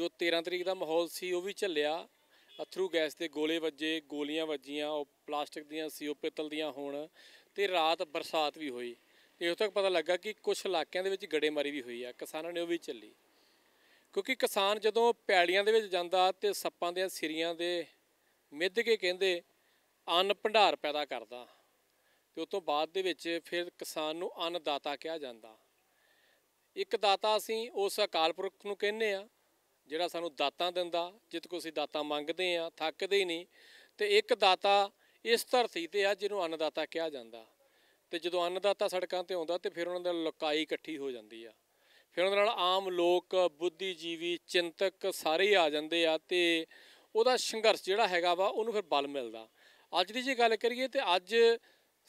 ਜੋ 13 ਤਰੀਕ ਦਾ ਮਾਹੌਲ ਸੀ ਉਹ ਵੀ ਝੱਲਿਆ ਅਥਰੂ ਗੈਸ ਦੇ ਗੋਲੇ ਵੱਜੇ ਗੋਲੀਆਂ ਵੱਜੀਆਂ ਉਹ ਪਲਾਸਟਿਕ ਦੀਆਂ ਸੀ ਉਹ ਪਿੱਤਲ ਦੀਆਂ ਹੋਣ ਤੇ ਰਾਤ ਬਰਸਾਤ ਵੀ ਹੋਈ ਇਹੋ ਤੱਕ ਪਤਾ ਲੱਗਾ ਕਿ ਕੁਝ ਇਲਾਕਿਆਂ ਦੇ ਵਿੱਚ ਗੜੇਮਾਰੀ ਵੀ ਹੋਈ ਆ ਕਿਸਾਨਾਂ ਨੇ ਉਹ ਵੀ ਚੱਲੀ ਕਿਉਂਕਿ ਕਿਸਾਨ ਜਦੋਂ ਪੈੜੀਆਂ ਦੇ ਵਿੱਚ ਜਾਂਦਾ ਤੇ ਸੱਪਾਂ ਦੇ ਸਿਰੀਆਂ ਦੇ ਮਿੱਧ ਕੇ ਕਹਿੰਦੇ ਅੰਨ ਭੰਡਾਰ ਪੈਦਾ ਕਰਦਾ ਤੇ ਉਸ ਤੋਂ ਬਾਅਦ ਦੇ ਵਿੱਚ ਫਿਰ ਕਿਸਾਨ ਨੂੰ ਅੰਨ ਦਾਤਾ ਕਿਹਾ ਜਾਂਦਾ ਇੱਕ ਦਾਤਾ ਅਸੀਂ ਉਸ ਅਕਾਲ ਪੁਰਖ ਨੂੰ ਕਹਿੰਨੇ ਆ ਜਿਹੜਾ ਸਾਨੂੰ ਦਾਤਾਂ ਦਿੰਦਾ ਜਿੱਤ ਕੋ ਅਸੀਂ ਦਾਤਾਂ ਮੰਗਦੇ ਆ ਥੱਕਦੇ ਹੀ ਨਹੀਂ ਤੇ ਇੱਕ ਦਾਤਾ ਇਸ ਧਰਤੀ ਤੇ ਆ ਜਿਹਨੂੰ ਅੰਨਦਾਤਾ ਕਿਹਾ ਜਾਂਦਾ ਤੇ ਜਦੋਂ ਅੰਨਦਾਤਾ ਸੜਕਾਂ ਤੇ ਆਉਂਦਾ ਤੇ ਫਿਰ ਉਹਨਾਂ ਦੇ ਲੁਕਾਈ ਇਕੱਠੀ ਹੋ ਜਾਂਦੀ ਆ ਫਿਰ ਉਹਨਾਂ ਨਾਲ ਆਮ ਲੋਕ ਬੁੱਧੀਜੀਵੀ ਚਿੰਤਕ ਸਾਰੇ ਆ ਜਾਂਦੇ ਆ ਤੇ ਉਹਦਾ ਸੰਘਰਸ਼ ਜਿਹੜਾ ਹੈਗਾ ਵਾ ਉਹਨੂੰ ਫਿਰ ਬਲ ਮਿਲਦਾ ਅੱਜ ਦੀ ਜੇ ਗੱਲ ਕਰੀਏ ਤੇ ਅੱਜ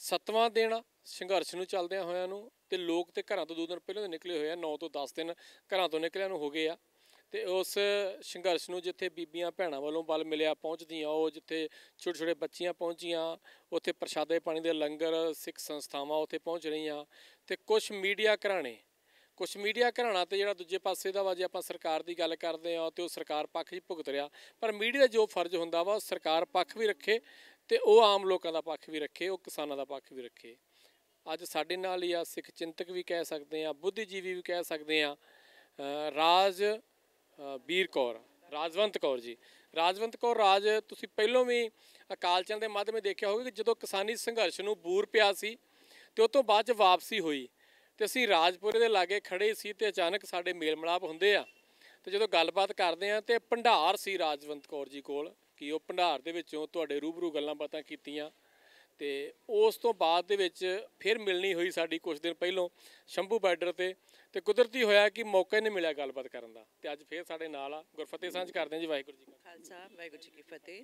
ਸਤਵਾਂ ਦਿਨ ਸੰਘਰਸ਼ ਨੂੰ ਚੱਲਦਿਆਂ ਹੋਇਆਂ ਨੂੰ ਤੇ ਲੋਕ ਤੇ ਘਰਾਂ ਤੋਂ ਦੋ ਦਿਨ ਪਹਿਲਾਂ ਨਿਕਲੇ ਹੋਏ ਆ 9 ਤੋਂ 10 ਦਿਨ ਘਰਾਂ ਤੋਂ ਨਿਕਲਿਆਂ ਨੂੰ ਹੋ ਗਏ ਆ ਤੇ ਉਸ ਸੰਘਰਸ਼ ਨੂੰ ਜਿੱਥੇ ਬੀਬੀਆਂ ਭੈਣਾਂ ਵੱਲੋਂ ਬਲ ਮਿਲਿਆ ਪਹੁੰਚਦੀਆਂ ਉਹ ਜਿੱਥੇ ਛੋਟੇ ਛੋਟੇ ਬੱਚੀਆਂ ਪਹੁੰਚੀਆਂ ਉੱਥੇ ਪ੍ਰਸ਼ਾਦੇ ਪਾਣੀ ਦੇ ਲੰਗਰ ਸਿੱਖ ਸੰਸਥਾਵਾਂ ਉੱਥੇ ਪਹੁੰਚ ਰਹੀਆਂ ਤੇ ਕੁਝ ਮੀਡੀਆ ਘਰਾਣੇ ਕੁਝ ਮੀਡੀਆ ਘਰਾਣਾ ਤੇ ਜਿਹੜਾ ਦੂਜੇ ਪਾਸੇ ਦਾ ਵਾ ਜੇ ਆਪਾਂ ਸਰਕਾਰ ਦੀ ਗੱਲ ਕਰਦੇ ਆ ਤੇ ਉਹ ਸਰਕਾਰ ਪੱਖ ਹੀ ਭੁਗਤ ਰਿਹਾ ਪਰ ਮੀਡੀਆ ਦਾ ਜੋ ਫਰਜ਼ ਹੁੰਦਾ ਵਾ ਉਹ ਸਰਕਾਰ ਪੱਖ ਵੀ ਰੱਖੇ ਤੇ ਉਹ ਆਮ ਲੋਕਾਂ ਦਾ ਪੱਖ ਵੀ ਰੱਖੇ ਉਹ ਕਿਸਾਨਾਂ ਦਾ ਪੱਖ ਵੀ ਰੱਖੇ ਅੱਜ ਸਾਡੇ ਨਾਲ ਹੀ ਆ ਸਿੱਖ ਚਿੰਤਕ ਵੀ ਕਹਿ ਸਕਦੇ ਆ ਬੁੱਧੀਜੀਵੀ ਵੀ ਕਹਿ ਸਕਦੇ ਆ ਰਾਜ ਵੀਰ ਕੌਰ ਰਾਜਵੰਤ ਕੌਰ ਜੀ ਰਾਜਵੰਤ ਕੌਰ ਰਾਜ ਤੁਸੀਂ ਪਹਿਲਾਂ ਵੀ ਅਕਾਲ ਚੰਦ ਦੇ ਮਾਧਮੇ ਦੇਖਿਆ ਹੋਵੇਗਾ ਕਿ ਜਦੋਂ ਕਿਸਾਨੀ ਸੰਘਰਸ਼ ਨੂੰ ਬੂਰ ਪਿਆ ਸੀ ਤੇ ਉਸ ਤੋਂ ਬਾਅਦ ਚ ਵਾਪਸੀ ਹੋਈ ਤੇ ਅਸੀਂ ਰਾਜਪੁਰੇ ਦੇ ਲਾਗੇ ਖੜੇ ਸੀ ਤੇ ਅਚਾਨਕ ਸਾਡੇ ਮੇਲ ਮਲਾਪ ਹੁੰਦੇ ਆ ਤੇ ਜਦੋਂ ਗੱਲਬਾਤ ਕਰਦੇ ਆ ਤੇ ਭੰਡਾਰ ਸੀ ਰਾਜਵੰਤ ਕੌਰ ਜੀ ਕੋਲ ਕਿ ਉਹ ਭੰਡਾਰ ਦੇ ਵਿੱਚੋਂ ਤੁਹਾਡੇ ਰੂਬਰੂ ਗੱਲਾਂ ਬਾਤਾਂ ਕੀਤੀਆਂ ਤੇ ਉਸ ਤੋਂ ਬਾਅਦ ਦੇ ਵਿੱਚ ਫਿਰ ਮਿਲਣੀ ਹੋਈ ਸਾਡੀ ਕੁਝ ਦਿਨ ਪਹਿਲਾਂ ਸ਼ੰਭੂ ਬਾਰਡਰ ਤੇ ਤੇ ਕੁਦਰਤੀ ਹੋਇਆ ਕਿ ਮੌਕਾ ਹੀ ਨਹੀਂ ਮਿਲਿਆ ਗੱਲਬਾਤ ਕਰਨ ਦਾ ਤੇ ਅੱਜ ਫੇਰ ਸਾਡੇ ਨਾਲ ਆ ਗੁਰਫਤਿਹ ਸਾਂਝ ਕਰਦੇ ਆ ਜੀ ਵਾਹਿਗੁਰੂ ਜੀ ਕਾ ਖਾਲਸਾ ਵਾਹਿਗੁਰੂ ਜੀ ਕੀ ਫਤਿਹ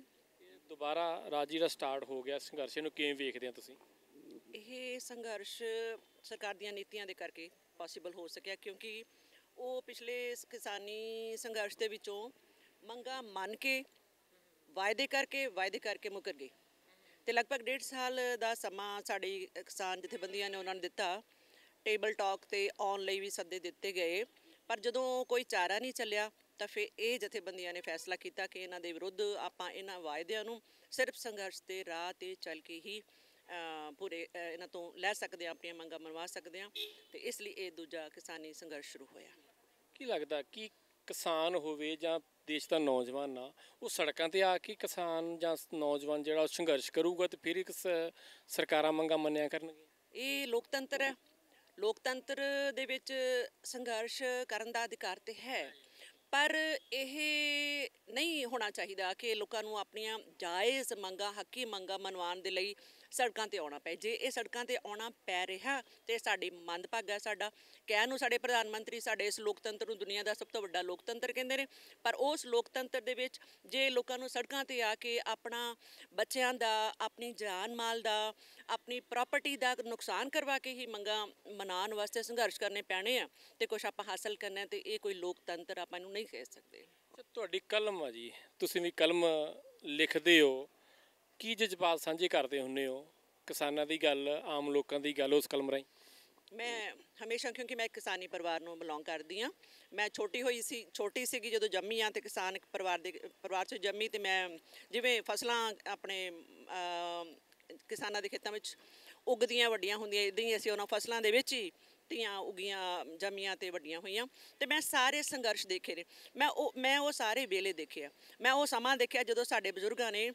ਦੁਬਾਰਾ ਰਾਜੀ ਦਾ ਸਟਾਰਟ ਹੋ ਗਿਆ ਸੰਘਰਸ਼ ਨੂੰ ਕਿਵੇਂ ਵੇਖਦੇ ਆ ਤੁਸੀਂ ਇਹ ਸੰਘਰਸ਼ ਸਰਕਾਰ ਦੀਆਂ ਨੀਤੀਆਂ ਦੇ ਕਰਕੇ ਪੋਸੀਬਲ ਹੋ ਸਕਿਆ ਕਿਉਂਕਿ ਉਹ ਪਿਛਲੇ ਕਿਸਾਨੀ ਸੰਘਰਸ਼ ਦੇ ਵਿੱਚੋਂ ਮੰਗਾ ਮੰਨ ਕੇ ਵਾਅਦੇ ਕਰਕੇ ਵਾਅਦੇ ਕਰਕੇ ਮੁਕਰ ਗਏ ਤੇ ਲਗਭਗ 1.5 ਸਾਲ ਦਾ ਸਮਾਂ ਸਾਡੀ ਕਿਸਾਨ ਜਥੇਬੰਦੀਆਂ ਨੇ ਉਹਨਾਂ ਨੂੰ ਦਿੱਤਾ ਟੇਬਲ ਟਾਕ ਤੇ ਆਉਣ ਲਈ ਵੀ ਸੱਦੇ ਦਿੱਤੇ ਗਏ ਪਰ ਜਦੋਂ ਕੋਈ ਚਾਰਾ ਨਹੀਂ ਚੱਲਿਆ ਤਾਂ ਫਿਰ ਇਹ ਜਥੇਬੰਦੀਆਂ ਨੇ ਫੈਸਲਾ ਕੀਤਾ ਕਿ ਇਹਨਾਂ ਦੇ ਵਿਰੁੱਧ ਆਪਾਂ ਇਹਨਾਂ ਵਾਅਦਿਆਂ ਨੂੰ ਸਿਰਫ ਸੰਘਰਸ਼ ਦੇ ਰਾਹ ਤੇ ਚੱਲ ਕੇ ਹੀ ਪੂਰੇ ਇਹਨਾਂ ਤੋਂ ਲੈ ਸਕਦੇ ਆ ਆਪਣੀਆਂ ਮੰਗਾਂ ਮਨਵਾ ਸਕਦੇ ਆ ਤੇ ਇਸ ਲਈ ਇਹ ਦੂਜਾ ਕਿਸਾਨੀ ਸੰਘਰਸ਼ ਸ਼ੁਰੂ ਹੋਇਆ ਕੀ ਲੱਗਦਾ ਕਿ ਕਿਸਾਨ ਹੋਵੇ ਜਾਂ ਦੇਸ਼ ਦਾ ਨੌਜਵਾਨ ਆ ਉਹ ਸੜਕਾਂ ਤੇ ਆ ਕੇ ਕਿਸਾਨ ਜਾਂ ਨੌਜਵਾਨ ਜਿਹੜਾ ਸੰਘਰਸ਼ ਕਰੂਗਾ ਤੇ ਫਿਰ ਇੱਕ ਸਰਕਾਰਾਂ ਮੰਗਾਂ ਮੰਨਿਆ ਕਰਨਗੇ ਇਹ ਲੋਕਤੰਤਰ ਹੈ ਲੋਕਤੰਤਰ ਦੇ ਵਿੱਚ ਸੰਘਰਸ਼ ਕਰਨ ਦਾ ਅਧਿਕਾਰ ਤੇ ਹੈ ਪਰ ਇਹ ਨਹੀਂ ਹੋਣਾ ਚਾਹੀਦਾ ਕਿ ਲੋਕਾਂ ਨੂੰ ਆਪਣੀਆਂ ਜਾਇਜ਼ ਮੰਗਾਂ ਹੱਕੀ ਮੰਗਾਂ ਮਨਵਾਉਣ ਦੇ ਲਈ ਸੜਕਾਂ ਤੇ ਆਉਣਾ ਪਏ ਜੇ ਇਹ ਸੜਕਾਂ ਤੇ ਆਉਣਾ ਪੈ ਰਿਹਾ ਤੇ ਸਾਡੇ ਹੈ ਸਾਡਾ ਕਹਿਣ ਨੂੰ ਸਾਡੇ ਪ੍ਰਧਾਨ ਮੰਤਰੀ ਸਾਡੇ ਇਸ ਲੋਕਤੰਤਰ ਨੂੰ ਦੁਨੀਆ ਦਾ ਸਭ ਤੋਂ ਵੱਡਾ ਲੋਕਤੰਤਰ ਕਹਿੰਦੇ ਨੇ ਪਰ ਉਸ ਲੋਕਤੰਤਰ ਦੇ ਵਿੱਚ ਜੇ ਲੋਕਾਂ ਨੂੰ ਸੜਕਾਂ ਤੇ ਆ ਕੇ ਆਪਣਾ ਬੱਚਿਆਂ ਦਾ ਆਪਣੀ ਜਾਨ ਮਾਲ ਦਾ ਆਪਣੀ ਪ੍ਰਾਪਰਟੀ ਦਾ ਨੁਕਸਾਨ ਕਰਵਾ ਕੇ ਹੀ ਮੰਗਾ ਮਨਾਉਣ ਵਾਸਤੇ ਸੰਘਰਸ਼ ਕਰਨੇ ਪੈਣੇ ਆ ਤੇ ਕੁਝ ਆਪਾਂ ਹਾਸਲ ਕਰਨਾ ਤੇ ਇਹ ਕੋਈ ਲੋਕਤੰਤਰ ਆਪਾਂ ਨੂੰ ਨਹੀਂ ਕਹਿ ਸਕਦੇ ਤੁਹਾਡੀ ਕਲਮ ਆ ਜੀ ਤੁਸੀਂ ਵੀ ਕਲਮ ਲਿਖਦੇ ਹੋ ਕੀ ਜਜ਼ਬਾਤ ਸਾਂਝੇ ਕਰਦੇ ਹੁੰਨੇ ਹੋ ਕਿਸਾਨਾਂ ਦੀ ਗੱਲ ਆਮ ਲੋਕਾਂ ਦੀ ਗੱਲ ਉਸ ਕਲਮ ਰਾਈ ਮੈਂ ਹਮੇਸ਼ਾ ਕਿਉਂਕਿ ਮੈਂ ਕਿਸਾਨੀ ਪਰਿਵਾਰ ਨੂੰ ਬਿਲੋਂਗ ਕਰਦੀ ਆ ਮੈਂ ਛੋਟੀ ਹੋਈ ਸੀ ਛੋਟੀ ਸੀਗੀ ਜਦੋਂ ਜੰਮੀ ਆ ਤੇ ਕਿਸਾਨ ਪਰਿਵਾਰ ਦੇ ਪਰਿਵਾਰ 'ਚ ਜੰਮੀ ਤੇ ਮੈਂ ਜਿਵੇਂ ਫਸਲਾਂ ਆਪਣੇ ਕਿਸਾਨਾਂ ਦੇ ਖੇਤਾਂ ਵਿੱਚ ਉਗਦੀਆਂ ਵੱਡੀਆਂ ਹੁੰਦੀਆਂ ਇਦਾਂ ਹੀ ਅਸੀਂ ਉਹਨਾਂ ਫਸਲਾਂ ਦੇ ਵਿੱਚ ਹੀ ਧੀਆਂ ਉਗੀਆਂ ਜੰਮੀਆਂ ਤੇ ਵੱਡੀਆਂ ਹੋਈਆਂ ਤੇ ਮੈਂ ਸਾਰੇ ਸੰਘਰਸ਼ ਦੇਖੇ ਨੇ ਮੈਂ ਉਹ ਮੈਂ ਉਹ ਸਾਰੇ ਵੇਲੇ ਦੇਖਿਆ ਮੈਂ ਉਹ ਸਮਾਂ ਦੇਖਿਆ ਜਦੋਂ ਸਾਡੇ ਬਜ਼ੁਰਗਾਂ ਨੇ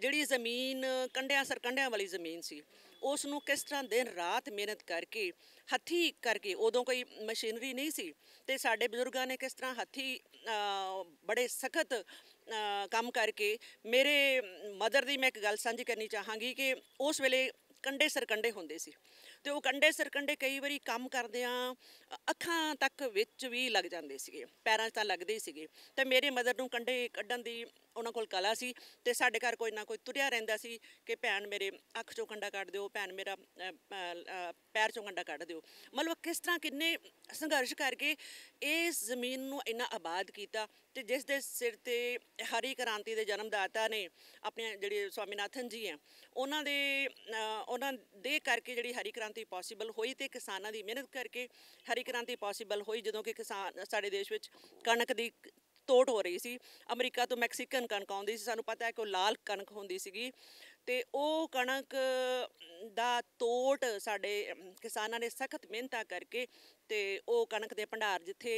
ਜਿਹੜੀ ਜ਼ਮੀਨ ਕੰਡਿਆਂ ਸਰ ਕੰਡਿਆਂ ਵਾਲੀ ਜ਼ਮੀਨ ਸੀ ਉਸ ਨੂੰ ਕਿਸ ਤਰ੍ਹਾਂ ਦਿਨ ਰਾਤ ਮਿਹਨਤ ਕਰਕੇ ਹੱਥੀ ਕਰਕੇ ਉਦੋਂ ਕੋਈ ਮਸ਼ੀਨਰੀ ਨਹੀਂ ਸੀ ਤੇ ਸਾਡੇ ਬਜ਼ੁਰਗਾਂ ਨੇ ਕਿਸ ਤਰ੍ਹਾਂ ਹੱਥੀ ਬੜੇ ਸਖਤ ਕੰਮ ਕਰਕੇ ਮੇਰੇ ਮਦਰ ਦੀ ਮੈਂ ਇੱਕ ਗੱਲ ਸਾਂਝੀ ਕਰਨੀ ਚਾਹਾਂਗੀ ਕਿ ਉਸ ਵੇਲੇ ਕੰਡੇ ਸਰਕੰਡੇ ਹੁੰਦੇ ਸੀ ਤੇ ਉਹ ਕੰਡੇ ਸਰਕੰਡੇ ਕਈ ਵਾਰੀ ਕੰਮ ਕਰਦਿਆਂ ਅੱਖਾਂ ਤੱਕ ਵਿੱਚ ਵੀ ਲੱਗ ਜਾਂਦੇ ਸੀਗੇ ਪੈਰਾਂ 'ਚ ਤਾਂ ਲੱਗਦੇ ਸੀਗੇ ਤੇ ਮੇਰੇ ਮਦਰ ਨੂੰ ਕੰਡੇ ਕੱਢਣ ਦੀ ਉਹਨਾਂ ਕੋਲ ਕਲਾ ਸੀ ਤੇ ਸਾਡੇ ਘਰ ਕੋਈ ਨਾ ਕੋਈ ਤੁਰਿਆ ਰਹਿੰਦਾ ਸੀ ਕਿ ਭੈਣ ਮੇਰੇ ਅੱਖ ਚੋਂ ਕੰਡਾ ਕੱਢ ਦਿਓ ਭੈਣ ਮੇਰਾ ਪੈਰ ਚੋਂ ਕੰਡਾ ਕੱਢ ਦਿਓ ਮਤਲਬ ਕਿਸ ਤਰ੍ਹਾਂ ਕਿੰਨੇ ਸੰਘਰਸ਼ ਕਰਕੇ ਇਸ ਜ਼ਮੀਨ ਨੂੰ ਇੰਨਾ ਆਬਾਦ ਕੀਤਾ ਤੇ ਜਿਸ ਦੇ ਸਿਰ ਤੇ ਹਰੀ ਕ੍ਰਾਂਤੀ ਦੇ ਜਨਮਦਾਤਾ ਨੇ ਆਪਣੇ ਜਿਹੜੇ ਸਵਾਮੀਨਾਥਨ ਜੀ ਆ ਉਹਨਾਂ ਦੇ ਉਹਨਾਂ ਦੇ ਕਰਕੇ ਜਿਹੜੀ ਹਰੀ ਕ੍ਰਾਂਤੀ ਪੋਸੀਬਲ ਹੋਈ ਤੇ ਕਿਸਾਨਾਂ ਦੀ ਮਿਹਨਤ ਕਰਕੇ ਹਰੀ ਕ੍ਰਾਂਤੀ ਪੋਸੀਬਲ ਹੋਈ ਜਦੋਂ ਕਿ ਕਿਸਾਨ ਸਾਡੇ ਦੇਸ਼ ਵਿੱਚ ਕਣਕ ਦੀ ਤੋੜ ਹੋ ਰਹੀ ਸੀ ਅਮਰੀਕਾ ਤੋਂ ਮੈਕਸੀਕਨ ਕਣਕ ਆਉਂਦੀ ਸੀ ਸਾਨੂੰ ਪਤਾ ਹੈ ਕਿ ਉਹ ਲਾਲ ਕਣਕ ਹੁੰਦੀ ਸੀਗੀ ਤੇ ਉਹ ਕਣਕ ਦਾ ਤੋਟ ਸਾਡੇ ਕਿਸਾਨਾਂ ਨੇ ਸਖਤ ਮਿਹਨਤਾਂ ਕਰਕੇ ਤੇ ਉਹ ਕਣਕ ਦੇ ਭੰਡਾਰ ਜਿੱਥੇ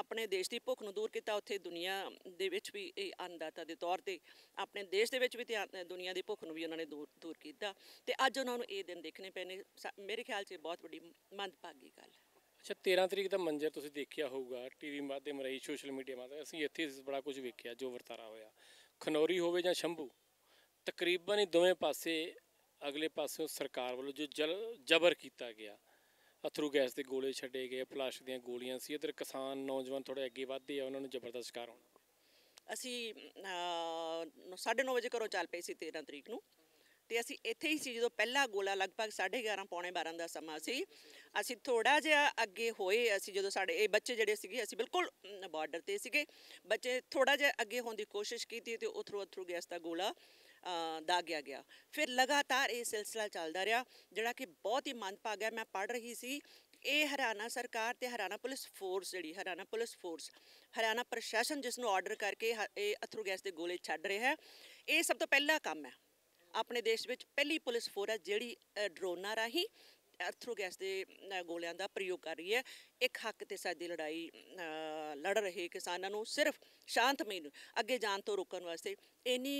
ਆਪਣੇ ਦੇਸ਼ ਦੀ ਭੁੱਖ ਨੂੰ ਦੂਰ ਕੀਤਾ ਉੱਥੇ ਦੁਨੀਆ ਦੇ ਵਿੱਚ ਵੀ ਇਹ ਅੰਨਦਾਤਾ ਦੇ ਤੌਰ ਤੇ ਆਪਣੇ ਦੇਸ਼ ਦੇ ਵਿੱਚ ਵੀ ਤੇ ਦੁਨੀਆ ਦੀ ਭੁੱਖ ਨੂੰ ਵੀ ਉਹਨਾਂ ਨੇ ਦੂਰ ਦੂਰ ਕੀਤਾ ਤੇ ਅੱਜ ਉਹਨਾਂ ਨੂੰ ਇਹ ਦਿਨ ਦੇਖਣੇ ਪਏ ਨੇ ਮੇਰੇ ਖਿਆਲ 'ਚ ਬਹੁਤ ਵੱਡੀ ਮੰਦਭਾਗੀ ਗੱਲ ਹੈ ਅੱਛਾ 13 ਤਰੀਕ ਦਾ ਮੰਜ਼ਰ ਤੁਸੀਂ ਦੇਖਿਆ ਹੋਊਗਾ ਟੀਵੀ ਮਾਧਿਅਮ ਰਹੀ ਸੋਸ਼ਲ ਮੀਡੀਆ ਮਾਧਿਅਮ ਅਸੀਂ ਇੱਥੇ ਬੜਾ ਕੁਝ ਵੇਖਿਆ ਜੋ ਵਰਤਾਰਾ ਹੋਇਆ ਖਨੋਰੀ ਹੋਵੇ ਜਾਂ ਸ਼ੰਭੂ ਤਕਰੀਬਨ ਹੀ ਦੋਵੇਂ ਪਾਸੇ ਅਗਲੇ ਪਾਸਿਓਂ ਸਰਕਾਰ ਵੱਲੋਂ ਜੋ ਜਬਰ ਕੀਤਾ ਗਿਆ ਅਥਰੂ ਗੈਸ ਦੇ ਗੋਲੇ ਛੱਡੇ ਗਏ ਪਲਾਸ਼ ਦੀਆਂ ਗੋਲੀਆਂ ਸੀ ਇਧਰ ਕਿਸਾਨ ਨੌਜਵਾਨ ਥੋੜੇ ਅੱਗੇ ਵਧਦੇ ਆ ਉਹਨਾਂ ਨੂੰ ਜ਼ਬਰਦਸਤ ਸ਼ਿਕਾਰ ਹੋਣਾ ਅਸੀਂ 9:30 ਵਜੇ ਘਰੋਂ ਚੱਲ ਪਏ ਸੀ 13 ਤਰੀਕ ਨੂੰ ਤੇ ਅਸੀਂ ਇੱਥੇ ਹੀ ਸੀ ਜਦੋਂ ਪਹਿਲਾ ਗੋਲਾ ਲਗਭਗ 11:30 ਪੌਣੇ 12 ਦਾ ਸਮਾਂ ਸੀ ਅਸੀਂ ਥੋੜਾ ਜਿਹਾ ਅੱਗੇ ਹੋਏ ਅਸੀਂ ਜਦੋਂ ਸਾਡੇ ਇਹ ਬੱਚੇ ਜਿਹੜੇ ਸੀਗੇ ਅਸੀਂ ਬਿਲਕੁਲ ਬਾਰਡਰ ਤੇ ਸੀਗੇ ਬੱਚੇ ਥੋੜਾ ਜਿਹਾ ਅੱਗੇ ਹੋਣ ਦੀ ਕੋਸ਼ਿਸ਼ ਕੀਤੀ ਤੇ ਉਥਰੋ ਉਥਰੋ ਗੈਸ ਦਾ ਗੋਲਾ ਦਾ ਗਿਆ ਗਿਆ ਫਿਰ ਲਗਾਤਾਰ ਇਹ ਸਿਲਸਿਲਾ ਚੱਲਦਾ ਰਿਹਾ ਜਿਹੜਾ ਕਿ ਬਹੁਤ ਹੀ ਗਿਆ ਮੈਂ ਪੜ ਰਹੀ ਸੀ ਇਹ ਹਰਿਆਣਾ ਸਰਕਾਰ ਤੇ ਹਰਿਆਣਾ ਪੁਲਿਸ ਫੋਰਸ ਜਿਹੜੀ ਹਰਿਆਣਾ ਪੁਲਿਸ ਫੋਰਸ ਹਰਿਆਣਾ ਪ੍ਰਸ਼ਾਸਨ ਜਿਸ ਨੂੰ ਆਰਡਰ ਕਰਕੇ ਇਹ ਅਥਰੂ ਗੈਸ ਦੇ ਗੋਲੇ ਛੱਡ ਰਿਹਾ ਹੈ ਇਹ ਸਭ ਤੋਂ ਪਹਿਲਾ ਕੰਮ ਹੈ ਆਪਣੇ ਦੇਸ਼ ਵਿੱਚ ਪਹਿਲੀ ਪੁਲਿਸ ਫੋਰਸ ਹੈ ਜਿਹੜੀ ਡਰੋਨਾਂ ਰਾਹੀਂ ਅਰਥਰੋ ਗੈਸ ਦੇ ਗੋਲਿਆਂ ਦਾ ਪ੍ਰਯੋਗ ਕਰ ਰਹੀ ਹੈ ਇੱਕ ਹੱਕ ਤੇ ਸਾਡੀ ਲੜਾਈ ਲੜ ਰਹੇ ਕਿਸਾਨਾਂ ਨੂੰ ਸਿਰਫ ਸ਼ਾਂਤਮਈ ਨੂੰ ਅੱਗੇ ਜਾਣ ਤੋਂ ਰੋਕਣ ਵਾਸਤੇ ਇਨੀ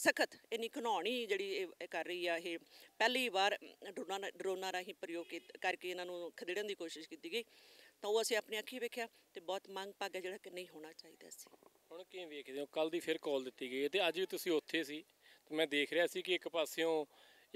ਸਖਤ ਇਨੀ ਘਨੌਣੀ ਜਿਹੜੀ ਕਰ ਰਹੀ ਆ ਇਹ ਪਹਿਲੀ ਵਾਰ ਡਰੋਨਾ ਡਰੋਨਾਂ ਰਾਹੀਂ ਪ੍ਰਯੋਗ ਕਰਕੇ ਇਹਨਾਂ ਨੂੰ ਖਦੜਨ ਦੀ ਕੋਸ਼ਿਸ਼ ਕੀਤੀ ਗਈ ਤਾਂ ਉਹ ਅਸੀਂ ਆਪਣੀ ਅੱਖੀ ਵੇਖਿਆ ਤੇ ਬਹੁਤ ਮੰਗ ਭਾਗਾ ਜਿਹੜਾ ਕਿ ਨਹੀਂ ਹੋਣਾ ਚਾਹੀਦਾ ਸੀ ਹੁਣ ਕੀ ਵੇਖਦੇ ਹੋ ਕੱਲ ਦੀ ਫਿਰ ਕਾਲ ਦਿੱਤੀ ਗਈ ਤੇ ਅੱਜ ਵੀ ਤੁਸੀਂ ਉੱਥੇ ਸੀ ਮੈਂ ਦੇਖ ਰਿਹਾ ਸੀ ਕਿ ਇੱਕ ਪਾਸਿਓਂ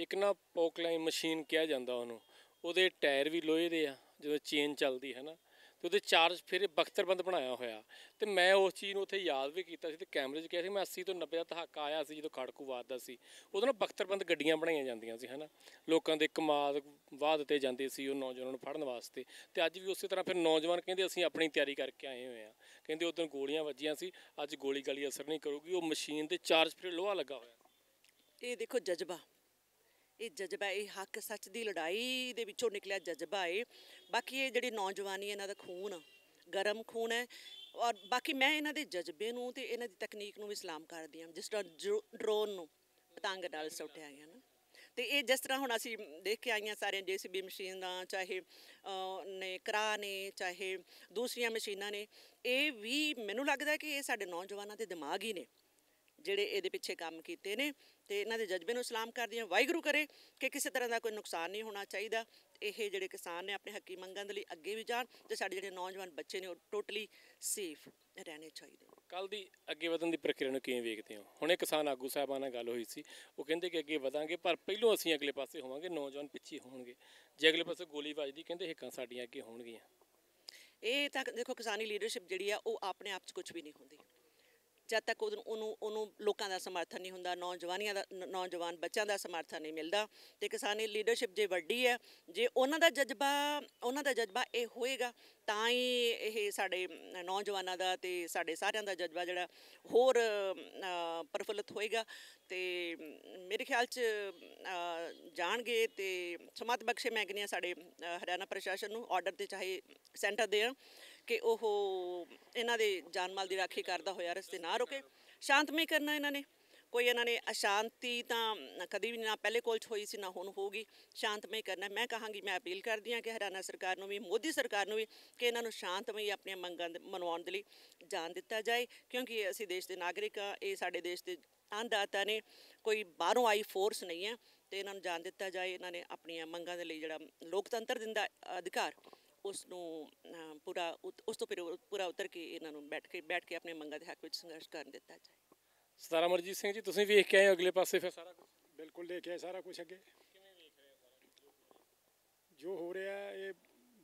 ਇੱਕ ਨਾ ਪੋਕਲਾਈਨ ਮਸ਼ੀਨ ਕਿਹਾ ਜਾਂਦਾ ਉਹਨੂੰ ਉਹਦੇ ਟਾਇਰ ਵੀ ਲੋਹੇ ਦੇ ਆ ਜਦੋਂ ਚੇਨ ਚੱਲਦੀ ਹੈ ਨਾ ਤੇ ਉਹਦੇ ਚਾਰਜ ਫਿਰ ਬਖਤਰਬੰਦ ਬਣਾਇਆ ਹੋਇਆ ਤੇ ਮੈਂ ਉਸ ਚੀਜ਼ ਨੂੰ ਉੱਥੇ ਯਾਦ ਵੀ ਕੀਤਾ ਸੀ ਤੇ ਕੈਮਰੇ 'ਚ ਕਿਹਾ ਸੀ ਮੈਂ 80 ਤੋਂ 90 ਦਾ ਦਹਾਕਾ ਆਇਆ ਸੀ ਜਦੋਂ ਖੜਕੂ ਵਾਦਦਾ ਸੀ ਉਦੋਂ ਨਾ ਬਖਤਰਬੰਦ ਗੱਡੀਆਂ ਬਣਾਈਆਂ ਜਾਂਦੀਆਂ ਸੀ ਹਨਾ ਲੋਕਾਂ ਦੇ ਕਮਾਦ ਵਾਦ ਤੇ ਜਾਂਦੇ ਸੀ ਉਹ ਨੌਜਵਾਨਾਂ ਨੂੰ ਫੜਨ ਵਾਸਤੇ ਤੇ ਅੱਜ ਵੀ ਉਸੇ ਤਰ੍ਹਾਂ ਫਿਰ ਨੌਜਵਾਨ ਕਹਿੰਦੇ ਅਸੀਂ ਆਪਣੀ ਤਿਆਰੀ ਕਰਕੇ ਆਏ ਹੋਏ ਆ ਕਹਿੰਦੇ ਉਦੋਂ ਗੋਲੀਆਂ ਵੱਜੀਆਂ ਸੀ ਅੱਜ ਗੋਲੀ ਗਾਲੀ ਅਸਰ ਨਹੀਂ ਕਰੂਗੀ ਉਹ ਮਸ਼ੀਨ ਤੇ ਚਾਰਜ ਫਿਰ ਲੋਹਾ ਲੱਗਾ ਹੋਇਆ ਤੇ ਇਹ ਦੇਖੋ ਜਜ਼ਬਾ ਇਹ ਜਜ਼ਬਾ ਇਹ ਹੱਕ ਸੱਚ ਦੀ ਲੜਾਈ ਦੇ ਵਿੱਚੋਂ ਨਿਕਲਿਆ ਜਜ਼ਬਾ ਏ ਬਾਕੀ ਇਹ ਜਿਹੜੀ ਨੌਜਵਾਨੀ ਇਹਨਾਂ ਦਾ ਖੂਨ ਆ ਗਰਮ ਖੂਨ ਹੈ ਔਰ ਬਾਕੀ ਮੈਂ ਇਹਨਾਂ ਦੇ ਜਜ਼ਬੇ ਨੂੰ ਤੇ ਇਹਨਾਂ ਦੀ ਤਕਨੀਕ ਨੂੰ ਵੀ ਸਲਾਮ ਕਰਦੀ ਹਾਂ ਜਿਸ ਤਰ੍ਹਾਂ ਡਰੋਨ ਨੂੰ ਪਤੰਗ ਨਾਲ ਸੁੱਟਿਆ ਗਿਆ ਨਾ ਤੇ ਇਹ ਜਿਸ ਤਰ੍ਹਾਂ ਹੁਣ ਅਸੀਂ ਦੇਖ ਕੇ ਆਈਆਂ ਸਾਰੀਆਂ ਜੀਸੀਬੀ ਮਸ਼ੀਨ ਦਾ ਚਾਹੇ ਨੇ ਕਰਾ ਨੇ ਚਾਹੇ ਦੂਸਰੀਆਂ ਮਸ਼ੀਨਾਂ ਨੇ ਇਹ ਵੀ ਮੈਨੂੰ ਲੱਗਦਾ ਕਿ ਇਹ ਸਾਡੇ ਨੌਜਵਾਨਾਂ ਦੇ ਦਿਮਾਗ ਹੀ ਨੇ ਜਿਹੜੇ ਇਹਦੇ ਪਿੱਛੇ ਕੰਮ ਕੀਤੇ ਨੇ ਤੇ ਇਹਨਾਂ ਦੇ ਜਜ਼ਬੇ ਨੂੰ ਸਲਾਮ ਕਰਦੀ ਹਾਂ ਵਾਹਿਗੁਰੂ ਕਰੇ ਕਿ ਕਿਸੇ ਤਰ੍ਹਾਂ ਦਾ ਕੋਈ ਨੁਕਸਾਨ ਨਹੀਂ ਹੋਣਾ ਚਾਹੀਦਾ ਇਹ ਜਿਹੜੇ ਕਿਸਾਨ ਨੇ ਆਪਣੇ ਹੱਕੀ ਮੰਗਾਂ ਦੇ ਲਈ ਅੱਗੇ ਵੀ ਜਾਣ ਤੇ ਸਾਡੇ ਜਿਹੜੇ ਨੌਜਵਾਨ ਬੱਚੇ ਨੇ ਉਹ ਟੋਟਲੀ ਸੇਫ ਰਹਿਣੇ ਚਾਹੀਦੇ ਕੱਲ ਦੀ ਅੱਗੇ ਵਧਣ ਦੀ ਪ੍ਰਕਿਰਿਆ ਨੂੰ ਕਿਵੇਂ ਵੇਖਦੇ ਹੋ ਹੁਣੇ ਕਿਸਾਨ ਆਗੂ ਸਾਹਿਬਾਨ ਨਾਲ ਗੱਲ ਹੋਈ ਸੀ ਉਹ ਕਹਿੰਦੇ ਕਿ ਅੱਗੇ ਵਧਾਂਗੇ ਪਰ ਪਹਿਲੋਂ ਅਸੀਂ ਅਗਲੇ ਪਾਸੇ ਹੋਵਾਂਗੇ ਨੌਜਵਾਨ ਪਿੱਛੇ ਹੋਣਗੇ ਜੇ ਅਗਲੇ ਪਾਸੇ ਗੋਲੀ ਵੱਜਦੀ ਕਹਿੰਦੇ ਹਿੱਕਾਂ ਸਾਡੀਆਂ ਅੱਗੇ ਹੋਣਗੀਆਂ ਇਹ ਤਾਂ ਦੇਖੋ ਕਿਸਾਨੀ ਲੀਡਰਸ਼ਿਪ ਜਿਹੜੀ ਆ ਉਹ ਆਪਣੇ ਆਪ 'ਚ ਕੁਝ ਵੀ ਨਹੀਂ ਹੁੰਦੀ ਜਦ ਤੱਕ ਉਹਨੂੰ ਉਹਨੂੰ ਲੋਕਾਂ ਦਾ ਸਮਰਥਨ ਨਹੀਂ ਹੁੰਦਾ ਨੌਜਵਾਨੀਆਂ ਦਾ ਨੌਜਵਾਨ ਬੱਚਿਆਂ ਦਾ ਸਮਰਥਨ ਨਹੀਂ ਮਿਲਦਾ ਤੇ ਕਿਸਾਨੀ ਲੀਡਰਸ਼ਿਪ ਜੇ ਵੱਡੀ ਹੈ ਜੇ ਉਹਨਾਂ ਦਾ ਜਜ਼ਬਾ ਉਹਨਾਂ ਦਾ ਜਜ਼ਬਾ ਇਹ ਹੋਏਗਾ ਤਾਂ ਹੀ ਇਹ ਸਾਡੇ ਨੌਜਵਾਨਾਂ ਦਾ ਤੇ ਸਾਡੇ ਸਾਰਿਆਂ ਦਾ ਜਜ਼ਬਾ ਜਿਹੜਾ ਹੋਰ ਪਰਫੁੱਲਤ ਹੋਏਗਾ ਤੇ ਮੇਰੇ ਖਿਆਲ 'ਚ ਜਾਣਗੇ ਤੇ ਸਮਾਤ ਬਖਸ਼ੇ ਮੈਂ ਕਹਿੰਦੀ ਸਾਡੇ ਹਰਿਆਣਾ ਪ੍ਰਸ਼ਾਸਨ ਨੂੰ ਆਰਡਰ ਤੇ ਚਾਹੇ ਸੈਂਟਰ ਦੇ ਕਿ ਉਹ ਇਹਨਾਂ ਦੇ ਜਾਨਮਾਲ ਦੀ ਰਾਖੀ ਕਰਦਾ ਹੋਇਆ ਰਸਤੇ ਨਾ ਰੁਕੇ ਸ਼ਾਂਤਮਈ ਕਰਨਾ ਇਹਨਾਂ ਨੇ ਕੋਈ ਇਹਨਾਂ ਨੇ ਅਸ਼ਾਂਤੀ ਤਾਂ ਕਦੀ ਵੀ ਨਾ ਪਹਿਲੇ ਕੋਲ ਚ ਹੋਈ ਸੀ ਨਾ ਹੁਣ ਹੋਊਗੀ ਸ਼ਾਂਤਮਈ ਕਰਨਾ ਮੈਂ ਕਹਾਂਗੀ ਮੈਂ ਅਪੀਲ ਕਰਦੀ ਹਾਂ ਕਿ ਹਰਿਆਣਾ ਸਰਕਾਰ ਨੂੰ ਵੀ ਮੋਦੀ ਸਰਕਾਰ ਨੂੰ ਵੀ ਕਿ ਇਹਨਾਂ ਨੂੰ ਸ਼ਾਂਤਮਈ ਆਪਣੀਆਂ ਮੰਗਾਂ ਮਨਵਾਉਣ ਦੇ ਲਈ ਜਾਣ ਦਿੱਤਾ ਜਾਏ ਕਿਉਂਕਿ ਅਸੀਂ ਦੇਸ਼ ਦੇ ਨਾਗਰਿਕ ਆ ਇਹ ਸਾਡੇ ਦੇਸ਼ ਦੇ ਅੰਦਾਤਾ ਨੇ ਕੋਈ ਬਾਹਰੋਂ ਆਈ ਫੋਰਸ ਨਹੀਂ ਹੈ ਤੇ ਇਹਨਾਂ ਨੂੰ ਜਾਣ ਦਿੱਤਾ ਜਾਏ ਇਹਨਾਂ ਨੇ ਆਪਣੀਆਂ ਮੰਗਾਂ ਦੇ ਲਈ ਜਿਹੜਾ ਲੋਕਤੰਤਰ ਦਿੰਦਾ ਅਧਿਕਾਰ ਉਸ ਨੂੰ ਪੂਰਾ ਉਸ ਤੋਂ ਫਿਰ ਪੂਰਾ ਉਤਰ ਕੇ ਇਹਨਾਂ ਨੂੰ ਬੈਠ ਕੇ ਬੈਠ ਕੇ ਆਪਣੇ ਮੰਗਾਂ ਦੇ ਹੱਕ ਵਿੱਚ ਸੰਘਰਸ਼ ਕਰਨ ਦਿੱਤਾ ਜਾਏ ਸਤਾਰਾ ਮਰਜੀਤ ਸਿੰਘ ਜੀ ਤੁਸੀਂ ਵੇਖ ਕੇ ਆਏ ਅਗਲੇ ਪਾਸੇ ਫਿਰ ਸਾਰਾ ਕੁਝ ਬਿਲਕੁਲ ਦੇਖ ਸਾਰਾ ਕੁਝ ਅੱਗੇ ਜੋ ਹੋ ਰਿਹਾ ਇਹ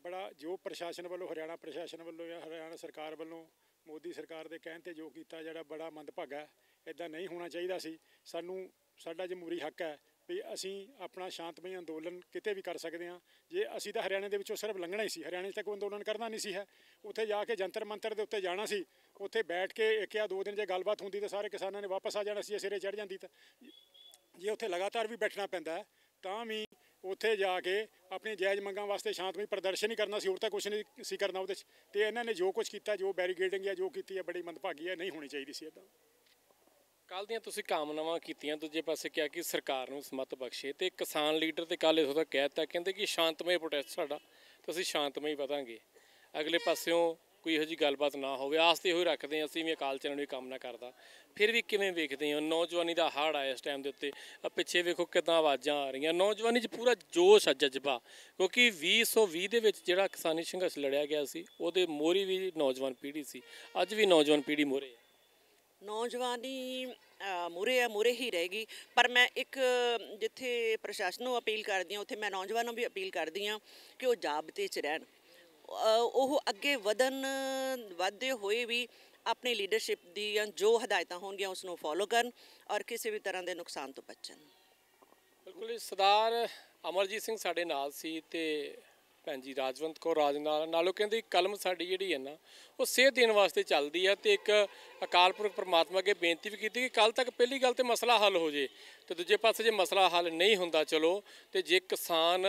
ਬੜਾ ਜੋ ਪ੍ਰਸ਼ਾਸਨ ਵੱਲੋਂ ਹਰਿਆਣਾ ਪ੍ਰਸ਼ਾਸਨ ਵੱਲੋਂ ਜਾਂ ਹਰਿਆਣਾ ਸਰਕਾਰ ਵੱਲੋਂ ਮੋਦੀ ਸਰਕਾਰ ਦੇ ਕਹਿਣ ਤੇ ਜੋ ਕੀਤਾ ਜਿਹੜਾ ਬੜਾ ਮੰਦਭਾਗਾ ਇਦਾਂ ਨਹੀਂ ਹੋਣਾ ਚਾਹੀਦਾ ਸੀ ਸਾਨੂੰ ਸਾਡਾ ਜਮਹੂਰੀ ਹੱਕ ਹੈ ਵੀ ਅਸੀਂ ਆਪਣਾ ਸ਼ਾਂਤਮਈ ਅੰਦੋਲਨ ਕਿਤੇ ਵੀ ਕਰ ਸਕਦੇ ਹਾਂ ਜੇ ਅਸੀਂ ਤਾਂ ਹਰਿਆਣੇ ਦੇ ਵਿੱਚੋਂ ਸਿਰਫ ਲੰਘਣਾ ਹੀ ਸੀ ਹਰਿਆਣੇ 'ਚ ਤਾਂ ਕੋਈ ਅੰਦੋਲਨ ਕਰਨਾ ਨਹੀਂ ਸੀ ਹੈ ਉੱਥੇ ਜਾ ਕੇ ਜੰਤਰ ਮੰਤਰ ਦੇ ਉੱਤੇ ਜਾਣਾ ਸੀ ਉੱਥੇ ਬੈਠ ਕੇ ਇੱਕ ਜਾਂ ਦੋ ਦਿਨ ਜੇ ਗੱਲਬਾਤ ਹੁੰਦੀ ਤਾਂ ਸਾਰੇ ਕਿਸਾਨਾਂ ਨੇ ਵਾਪਸ ਆ ਜਾਣਾ ਸੀ ਸਿਰੇ ਚੜ ਜਾਂਦੀ ਤਾਂ ਜੇ ਉੱਥੇ ਲਗਾਤਾਰ ਵੀ ਬੈਠਣਾ ਪੈਂਦਾ ਤਾਂ ਵੀ ਉੱਥੇ ਜਾ ਕੇ ਆਪਣੀ ਜਾਇਜ਼ ਮੰਗਾਂ ਵਾਸਤੇ ਸ਼ਾਂਤਮਈ ਪ੍ਰਦਰਸ਼ਨ ਹੀ ਕਰਨਾ ਸੀ ਹੋਰ ਤਾਂ ਕੁਝ ਨਹੀਂ ਸੀ ਕਰਨਾ ਉਹਦੇ 'ਚ ਤੇ ਇਹਨਾਂ ਨੇ ਜੋ ਕੁਝ ਕੀਤਾ ਜੋ ਬੈਰੀਗੇਡਿੰਗ ਜਾਂ ਜੋ ਕੀਤੀ ਹੈ ਬੜੀ ਮੰਦਭਾਗੀ ਹੈ ਨਹੀਂ ਹੋਣੀ ਚਾਹੀਦੀ ਸੀ ਇਦਾਂ ਕੱਲ ਦੀਆਂ ਤੁਸੀਂ ਕਾਮਨਾਵਾਂ ਕੀਤੀਆਂ ਦੂਜੇ ਪਾਸੇ ਕਿਹਾ ਕਿ ਸਰਕਾਰ ਨੂੰ ਸਮਤ ਬਖਸ਼ੇ ਤੇ ਕਿਸਾਨ ਲੀਡਰ ਤੇ ਕੱਲ ਇਹੋ ਦਾ ਕਹਿਤਾ ਕਹਿੰਦੇ ਕਿ ਸ਼ਾਂਤਮਈ ਪ੍ਰੋਟੈਸਟ ਸਾਡਾ ਤੁਸੀਂ ਸ਼ਾਂਤਮਈ ਵਧਾਂਗੇ ਅਗਲੇ ਪਾਸਿਓਂ ਕੋਈ ਇਹੋ ਜੀ ਗੱਲਬਾਤ ਨਾ ਹੋਵੇ ਆਸ ਤੇ ਹੋਈ ਰੱਖਦੇ ਅਸੀਂ ਵੀ ਅਕਾਲ ਚਰਨ ਦੀ ਕਾਮਨਾ ਕਰਦਾ ਫਿਰ ਵੀ ਕਿਵੇਂ ਵੇਖਦੇ ਹੋ ਨੌਜਵਾਨੀ ਦਾ ਹਾੜ ਆਇਆ ਇਸ ਟਾਈਮ ਦੇ ਉੱਤੇ ਆ ਪਿੱਛੇ ਵੇਖੋ ਕਿਦਾਂ ਆਵਾਜ਼ਾਂ ਆ ਰਹੀਆਂ ਨੌਜਵਾਨੀ 'ਚ ਪੂਰਾ ਜੋਸ਼ ਆ ਜਜ਼ਬਾ ਕਿਉਂਕਿ 2020 ਦੇ ਵਿੱਚ ਜਿਹੜਾ ਕਿਸਾਨੀ ਸੰਘਰਸ਼ ਲੜਿਆ ਗਿਆ ਸੀ ਉਹਦੇ ਮੋਰੀ ਵੀ ਨੌਜਵਾਨ ਪੀੜ੍ਹੀ ਸੀ ਅੱਜ ਵੀ ਨੌਜਵਾਨ ਪੀੜ੍ਹੀ ਮੋਰੇ ਨੌਜਵਾਨੀ ਮੁਰੇ ਮੁਰੇ ਹੀ ਰਹੇਗੀ ਪਰ ਮੈਂ ਇੱਕ ਜਿੱਥੇ ਪ੍ਰਸ਼ਾਸਨ ਨੂੰ ਅਪੀਲ ਕਰਦੀ ਹਾਂ ਉੱਥੇ ਮੈਂ ਨੌਜਵਾਨਾਂ ਨੂੰ ਵੀ ਅਪੀਲ ਕਰਦੀ ਹਾਂ ਕਿ ਉਹ ਜਾਬਤੇ 'ਚ ਰਹਿਣ ਉਹ ਅੱਗੇ ਵਧਨ ਵਧਦੇ ਹੋਏ ਵੀ ਆਪਣੀ ਲੀਡਰਸ਼ਿਪ ਦੀ ਜੋ ਹਦਾਇਤਾਂ ਹੋਣਗੀਆਂ ਉਸ ਨੂੰ ਫੋਲੋ ਕਰਨ ਔਰ ਕਿਸੇ ਵੀ ਤਰ੍ਹਾਂ ਦੇ ਨੁਕਸਾਨ ਤੋਂ ਬਚਣ ਬਿਲਕੁਲ ਸਰਦਾਰ ਅਮਰਜੀਤ ਸਿੰਘ ਸਾਡੇ ਨਾਲ ਸੀ ਤੇ ਭੈਣ ਜੀ ਰਾਜਵੰਤ ਕੋ ਰਾਜ ਨਾਲ ਨਾਲੋਂ ਕਹਿੰਦੇ ਕਲਮ ਸਾਡੀ ਜਿਹੜੀ ਹੈ ਨਾ ਉਹ ਸੇਧ ਦੇਣ ਵਾਸਤੇ ਚੱਲਦੀ ਆ ਤੇ ਇੱਕ ਅਕਾਲ ਪੁਰਖ ਪ੍ਰਮਾਤਮਾ ਅੱਗੇ ਬੇਨਤੀ ਵੀ ਕੀਤੀ ਕਿ ਕੱਲ ਤੱਕ ਪਹਿਲੀ ਗੱਲ ਤੇ ਮਸਲਾ ਹੱਲ ਹੋ ਜੇ ਤੇ ਦੂਜੇ ਪਾਸੇ ਜੇ ਮਸਲਾ ਹੱਲ ਨਹੀਂ ਹੁੰਦਾ ਚਲੋ ਤੇ ਜੇ ਕਿਸਾਨ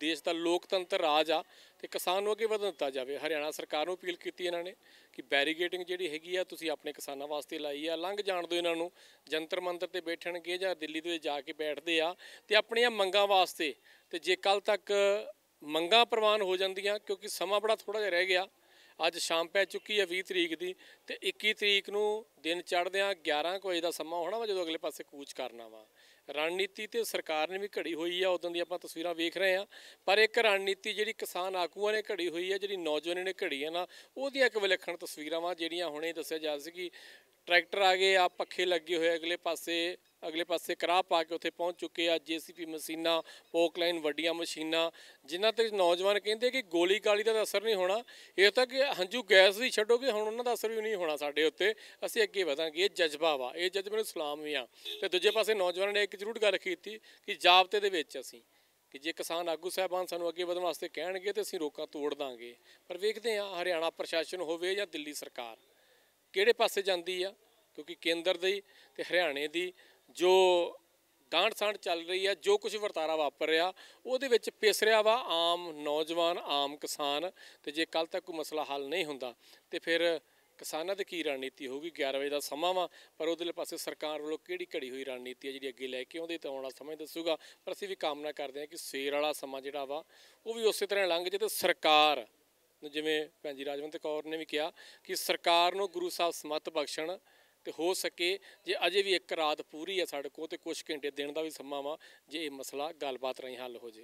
ਦੇਸ਼ ਦਾ ਲੋਕਤੰਤਰ ਰਾਜ ਆ ਤੇ ਕਿਸਾਨ ਨੂੰ ਅੱਗੇ ਵਧਣ ਦਿੱਤਾ ਜਾਵੇ ਹਰਿਆਣਾ ਸਰਕਾਰ ਨੂੰ ਅਪੀਲ ਕੀਤੀ ਇਹਨਾਂ ਨੇ ਕਿ ਬੈਰੀਗੇਟਿੰਗ ਜਿਹੜੀ ਹੈਗੀ ਆ ਤੁਸੀਂ ਆਪਣੇ ਕਿਸਾਨਾਂ ਵਾਸਤੇ ਲਾਈ ਆ ਲੰਘ ਜਾਣ ਦਿਓ ਇਹਨਾਂ ਨੂੰ ਜੰਤਰ ਮੰਤਰ ਤੇ ਬੈਠਣਗੇ ਜਾਂ ਦਿੱਲੀ ਤੋਂ ਜਾ ਕੇ ਬੈਠਦੇ ਆ ਤੇ ਆਪਣੀਆਂ ਮੰਗਾਂ ਵਾਸਤੇ ਤੇ ਜੇ ਕੱਲ ਤੱਕ ਮੰਗਾਂ ਪ੍ਰਵਾਨ ਹੋ ਜਾਂਦੀਆਂ ਕਿਉਂਕਿ ਸਮਾਂ ਬੜਾ ਥੋੜਾ ਜਿਹਾ ਰਹਿ ਗਿਆ ਅੱਜ ਸ਼ਾਮ ਪੈ ਚੁੱਕੀ ਹੈ 20 ਤਰੀਕ ਦੀ ਤੇ 21 ਤਰੀਕ ਨੂੰ ਦਿਨ ਚੜ੍ਹਦਿਆਂ 11 ਵਜੇ ਦਾ ਸਮਾਂ ਹੋਣਾ ਵਾ ਜਦੋਂ ਅਗਲੇ ਪਾਸੇ ਕੂਚ ਕਰਨਾ ਵਾ ਰਣਨੀਤੀ ਤੇ ਸਰਕਾਰ ਨੇ ਵੀ ਘੜੀ ਹੋਈ ਆ ਉਦੋਂ ਦੀ ਆਪਾਂ ਤਸਵੀਰਾਂ ਵੇਖ ਰਹੇ ਆ ਪਰ ਇੱਕ ਰਣਨੀਤੀ ਜਿਹੜੀ ਕਿਸਾਨ ਆਗੂਆਂ ਨੇ ਘੜੀ ਹੋਈ ਆ ਜਿਹੜੀ ਨੌਜਵਾਨਾਂ ਨੇ ਘੜੀ ਆ ਨਾ ਉਹਦੀਆਂ ਇੱਕ ਵਿਲੱਖਣ ਤਸਵੀਰਾਂ ਵਾ ਜਿਹੜੀਆਂ ਹੁਣੇ ਦੱਸਿਆ ਜਾ ਸੀ ਕਿ ਟਰੈਕਟਰ ਆ ਗਏ ਆ ਪੱਖੇ ਲੱਗੇ ਹੋਏ ਅਗਲੇ ਪਾਸੇ ਅਗਲੇ ਪਾਸੇ ਕਰਾਹ ਪਾ ਕੇ ਉੱਥੇ ਪਹੁੰਚ ਚੁੱਕੇ ਆ ਜੀਸੀਪੀ ਮਸ਼ੀਨਾਂ ਪੋਕਲਾਈਨ ਵੱਡੀਆਂ ਮਸ਼ੀਨਾਂ ਜਿਨ੍ਹਾਂ ਤੇ ਨੌਜਵਾਨ ਕਹਿੰਦੇ ਕਿ ਗੋਲੀ ਗਾਲੀ ਦਾ ਅਸਰ ਨਹੀਂ ਹੋਣਾ ਇਹ ਤਾਂ ਹੰਝੂ ਗੈਸ ਵੀ ਛੱਡੋਗੇ ਹੁਣ ਉਹਨਾਂ ਦਾ ਅਸਰ ਵੀ ਨਹੀਂ ਹੋਣਾ ਸਾਡੇ ਉੱਤੇ ਅਸੀਂ ਅੱਗੇ ਵਧਾਂਗੇ ਇਹ ਜਜ਼ਬਾ ਵਾ ਇਹ ਜਜ਼ਬੇ ਨੂੰ ਸਲਾਮ ਵੀ ਆ ਤੇ ਦੂਜੇ ਪਾਸੇ ਨੌਜਵਾਨਾਂ ਨੇ ਇੱਕ ਜ਼ਰੂਰ ਗੱਲ ਕੀਤੀ ਕਿ ਜਾਬਤੇ ਦੇ ਵਿੱਚ ਅਸੀਂ ਕਿ ਜੇ ਕਿਸਾਨ ਆਗੂ ਸਹਿਬਾਨ ਸਾਨੂੰ ਅੱਗੇ ਵਧਣ ਵਾਸਤੇ ਕਹਿਣਗੇ ਤੇ ਅਸੀਂ ਰੋਕਾਂ ਤੋੜ ਦਾਂਗੇ ਪਰ ਵੇਖਦੇ ਆ ਹਰਿਆਣਾ ਪ੍ਰਸ਼ਾਸਨ ਹੋਵੇ ਜਾਂ ਦਿੱਲੀ ਸਰਕਾਰ ਕਿਹੜੇ ਪਾਸੇ ਜਾਂਦੀ ਆ ਕਿਉਂਕਿ ਕੇਂਦਰ ਦੀ ਤੇ ਹਰਿਆਣੇ ਦੀ ਜੋ ਗਾਂਢ ਸਾਂਡ ਚੱਲ ਰਹੀ ਆ ਜੋ ਕੁਝ ਵਰਤਾਰਾ ਵਾਪਰ ਰਿਹਾ ਉਹਦੇ ਵਿੱਚ ਪਿਸ ਰਿਹਾ ਵਾ ਆਮ ਨੌਜਵਾਨ ਆਮ ਕਿਸਾਨ ਤੇ ਜੇ ਕੱਲ ਤੱਕ ਕੋਈ ਮਸਲਾ ਹੱਲ ਨਹੀਂ ਹੁੰਦਾ ਤੇ ਫਿਰ ਕਿਸਾਨਾਂ ਦੀ ਕੀ ਰਣਨੀਤੀ ਹੋਊਗੀ 11 ਵਜੇ ਦਾ ਸਮਾਂ ਵਾ ਪਰ ਉਹਦੇ ਪਾਸੇ ਸਰਕਾਰ ਵੱਲੋਂ ਕਿਹੜੀ ਘੜੀ ਹੋਈ ਰਣਨੀਤੀ ਹੈ ਜਿਹੜੀ ਅੱਗੇ ਲੈ ਕੇ ਆਉਂਦੇ ਤਾਂ ਆਉਣ ਵਾਲਾ ਸਮਾਂ ਦੱਸੂਗਾ ਪਰ ਅਸੀਂ ਵੀ ਕਾਮਨਾ ਕਰਦੇ ਹਾਂ ਕਿ ਸੇਰ ਵਾਲਾ ਸਮਾਂ ਜਿਹੜਾ ਵਾ ਉਹ ਵੀ ਉਸੇ ਤਰ੍ਹਾਂ ਲੰਘ ਜੇ ਤੇ ਸਰਕਾਰ ਜਿਵੇਂ ਭੈਣ ਜੀ ਰਾਜਵੰਤ ਕੌਰ ਨੇ ਵੀ ਕਿਹਾ ਕਿ ਸਰਕਾਰ ਨੂੰ ਗੁਰੂ ਸਾਹਿਬ ਸਮਤ ਬਖਸ਼ਣ ਤੇ ਹੋ ਸਕੇ ਜੇ ਅਜੇ ਵੀ ਇੱਕ ਰਾਤ ਪੂਰੀ ਹੈ ਸਾਡੇ ਕੋਲ ਤੇ ਕੁਝ ਘੰਟੇ ਦੇਣ ਦਾ ਵੀ ਸਮਾਂ ਵਾ ਜੇ ਇਹ ਮਸਲਾ ਗੱਲਬਾਤ ਰਾਹੀਂ ਹੱਲ ਹੋ ਜੇ